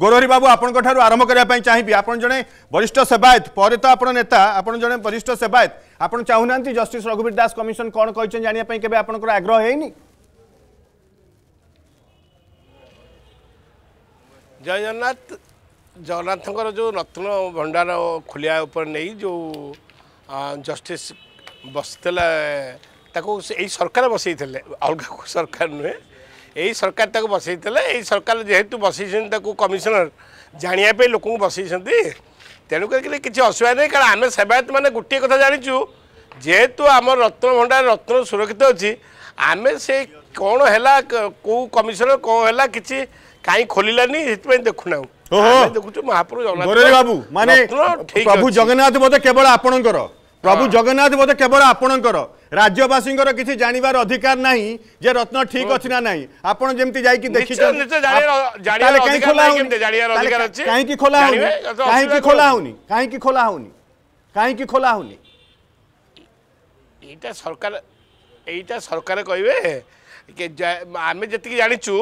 ગોરહરી બાબુ આપણક ઠાર આરંભ કરવા ચાહીબી આપણ જણે વરિષ્ઠ સેવાયત પરે તો આપણ નેતા આપણ જણે વરિષ્ઠ સેવાયત આપણ ચાહુના જસ્ટિસ રઘુવીર દાસ કમિશન કોણ કહી જાણવા કેવે આપણકર આગ્રહ હોઈની જય જગન્નાથ ଜଗନ୍ନାଥଙ୍କର ଯେଉଁ ରତ୍ନ ଭଣ୍ଡାର ଖୋଲିବା ଉପରେ ନେଇ ଯେଉଁ ଜଷ୍ଟିସ୍ ବସିଥିଲା ତାକୁ ଏଇ ସରକାର ବସେଇଥିଲେ ଅଲଗା ସରକାର ନୁହେଁ এই সরকার তাকে বসাইলে এই সরকার যেহেতু বসাইছেন তাকে কমিশনার জাঁয়া লোক বসাইছেন তেমক কিছু অসুবিধা নেই কারণ আমি সেবায়ত মানে গোটিয়ে কথা জাঁচু যেহেতু আমার রত্ন ভণ্ডার রত্ন সুরক্ষিত অছি আমি সে কোণ হেলা কেউ কমিশনার কোণ হল কিছু কাই খোলিলানি সেপাই দেখু না দেখুছ মহাপ্রভু জগন্নাথ বাবু মানে প্রভু জগন্নাথ বোধ কেবল আপনার প্রভু হ্যাঁ। জগন্নাথ বোধ কেবল আপনার রাজ্যবাসীঙ্কর কিছু জাণিবার অধিকার নাই যে রত্ন ঠিক অছি না নাই আপন যেমতি যাইকি দেখিছেন তাহলে কাই খোলা হউনি কাইকি খোলা হউনি কাইকি খোলা হউনি কাইকি খোলা হউনি কাইকি খোলা হউনি এটা সরকার এইটা সরকার কইবে আমি যেতিকি জানিছু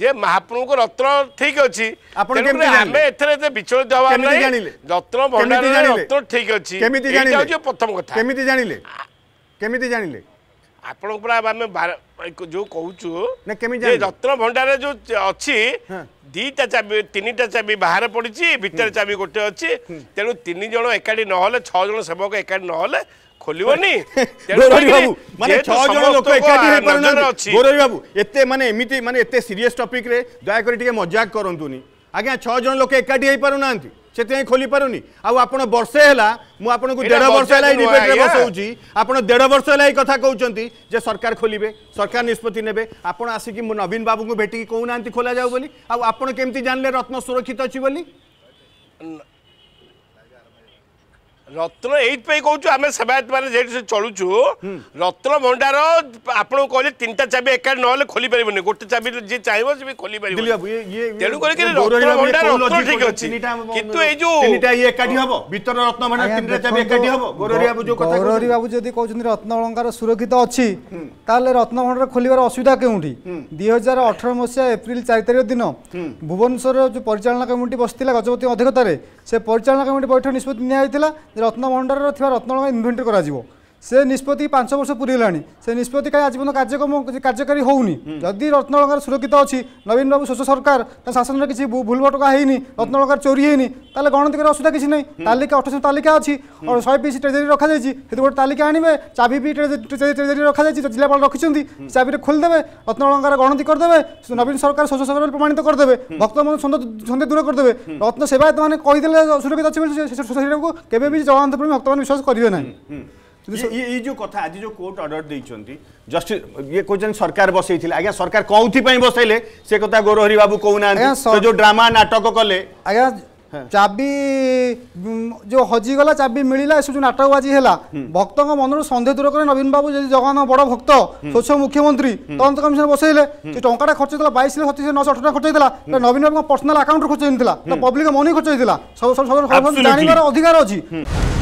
ଯେ ମହାପ୍ରଭୁଙ୍କ ରତ୍ନ ଠିକ ଅଛି ଆମେ ଏଥିରେ ଏତେ ବିଚଳିତ ହବାର ନାହିଁ ରତ୍ନ ଭଣ୍ଡାରରେ ରତ୍ନ ଠିକ ଅଛି ହେଉଛି ପ୍ରଥମ କଥା କେମିତି ଜାଣିଲେ କେମିତି ଜାଣିଲେ ଆପଣଙ୍କ ପୁରା ଆମେ ଯୋଉ କହୁଛୁ ରତ୍ନ ଭଣ୍ଡାରରେ ଯୋଉ ଅଛି ଦିଟା ଚାବି ତିନିଟା ଚାବି ବାହାରେ ପଡିଛି ଭିତରେ ଚାବି ଗୋଟେ ଅଛି ତେଣୁ ତିନି ଜଣ ଏକାଠି ନହେଲେ ଛଅ ଜଣ ସେବକ ଏକାଠି ନହେଲେ ଖୋଲିବନି ଗୋରରି ବାବୁ ମାନେ ଛଅ ଜଣ ଲୋକ ଏକାଠି ହେଇପାରୁନାହାନ୍ତି ପାରୁନାହାନ୍ତି ବାବୁ ଏତେ ମାନେ ଏମିତି ମାନେ ଏତେ ସିରିୟସ୍ ଟପିକ୍ରେ ଦୟାକରି ଟିକେ ମଜାକ କରନ୍ତୁନି ଆଜ୍ଞା ଛଅ ଜଣ ଲୋକ ଏକାଠି ହେଇପାରୁନାହାନ୍ତି ସେଥିପାଇଁ ଖୋଲିପାରୁନି ଆଉ ଆପଣ ବର୍ଷେ ହେଲା ମୁଁ ଆପଣଙ୍କୁ ଦେଢ଼ ବର୍ଷ ହେଲା ଏଇ ଡିବେଟ୍ରେ ବସାଉଛି ଆପଣ ଦେଢ଼ ବର୍ଷ ହେଲା ଏଇ କଥା କହୁଛନ୍ତି ଯେ ସରକାର ଖୋଲିବେ ସରକାର ନିଷ୍ପତ୍ତି ନେବେ ଆପଣ ଆସିକି ମୁଁ ନବୀନ ବାବୁଙ୍କୁ ଭେଟିକି କହୁନାହାନ୍ତି ଖୋଲାଯାଉ ବୋଲି ଆଉ ଆପଣ କେମିତି ଜାଣିଲେ ରତ୍ନ ସୁରକ୍ଷିତ ଅଛି ବୋଲି রত্ন এইপাই কହୁଛୁ ଆମେ ସେବାୟତ ମାନେ ଯେହେତୁ ସେ ଚଳୁଛୁ ରତ୍ନ ଭଣ୍ଡାର ଆପଣଙ୍କୁ କହିଲେ ତିନିଟା ଚାବି ଏକାଠି ନହେଲେ ଖୋଲି ପାରିବନି ଗୋଟେ ଚାବି ଯିଏ ଚାହିଁବ ସେ ବି ଖୋଲି ପାରିବ ତେଣୁ କରିକି ରତ୍ନ ଭଣ୍ଡାର ରତ୍ନ ଠିକ ଅଛି କିନ୍ତୁ ଏଇ ଯୋଉ ତିନିଟା ଇଏ ଏକାଠି ହବ ଭିତର ରତ୍ନ ଭଣ୍ଡାର ତିନିଟା ଚାବି ଏକାଠି ହବ ଗୋରରି ବାବୁ ଯୋଉ କଥା ଗୋରରି ବାବୁ ଯଦି କହୁଛନ୍ତି ରତ୍ନ ଅଳଙ୍କାର ସୁରକ୍ଷିତ ଅଛି ତାହେଲେ ରତ୍ନ ଭଣ୍ଡାର ଖୋଲିବାର ଅସୁବିଧା କେଉଁଠି ଦୁଇ ହଜାର ଅଠର ମସିହା ଏପ୍ରିଲ ଚାରି ତାରିଖ ଦିନ ଭୁବନେଶ୍ୱରର ଯୋଉ ପରିଚାଳନା କମିଟି ବସିଥିଲା ଗଜପତି ଅଧ୍ୟକ୍ଷତାରେ ସେ ପରିଚାଳନା କମିଟି ବୈଠକ ନିଷ୍ପତ୍ତି ନିଆଯାଇଥିଲା ରତ୍ନଭଣ୍ଡାରରେ ଥିବା ରତ୍ନଗୁଡ଼ାକ ଇନଭେଣ୍ଟ୍ରି କରାଯିବ সে নিষ্পতি পাঁচ বর্ষ পুরীগলানি সে নিষ্পতি কাই আজ পর্যন্ত কার্যক্রম কার্যকারী হোনি যদি রত্নলঙ্কার সুরক্ষিত অছি নবীন বাবু শোষ সরকার তার শাসনের কিছু ভুল ভটকা হয়নি রত্নলঙ্কার চোরি হয়নি তাহলে গণতান্ত্রিকের অসুবিধা কিছু নেই তালিকা অঠাশি তালিকা অনেক শহে পিস ট্রেজারি রখা যাই সেটি গোটে তালিকা আনবে চাবি বি ট্রেজেরি রখা যাই জেলাপাল রক্ষিছেন চাবিটি খোলিদেবে রত্নলঙ্কার গণতি করেদেবে নবীন সরকার শোষ সরকার প্রমাণিত করেদেবে ভক্ত সন্দেহ দূর করেদেবে রত্ন সেবায়ত মানে কেবে বি জগন্নাথপ্রেমী ভক্ত বিশ্বাস করবে না ये जो कथा आज जो कोर्ट अर्डर देखते जस्टिस ये कहते सरकार बसई थे आज्ञा सरकार कौपाई बसइले से कथा गोरहरी बाबू कहना जो ड्रामा नाटक कले आज्ञा ଚାବି ଯୋଉ ହଜିଗଲା ଚାବି ମିଳିଲା ଏସବୁ ନାଟକବାଜି ହେଲା ଭକ୍ତଙ୍କ ମନରୁ ସନ୍ଦେହ ଦୂର କରି ନବୀନ ବାବୁ ଯଦି ଜଗନ୍ନାଥ ବଡ ଭକ୍ତ ସ୍ୱଚ୍ଛ ମୁଖ୍ୟମନ୍ତ୍ରୀ ତଦନ୍ତ କମିଶନ ବସେଇଲେ ଯେ ଟଙ୍କାଟା ଖର୍ଚ୍ଚ ହେଇଥିଲା ବାଇଶ ସତେଇଶ ନଅଶହ ଅଠର ଖର୍ଚ୍ଚ ହେଇଥିଲା ନବୀନ ବାବୁଙ୍କ ପର୍ସନାଲ ଆକାଉଣ୍ଟରୁ ଖର୍ଚ୍ଚ ହେଇଥିଲା ପବ୍ଲିକ ମନି ଖର୍ଚ୍ଚ ହେଇଥିଲା ଜାଣିବାର ଅଧିକାର ଅଛି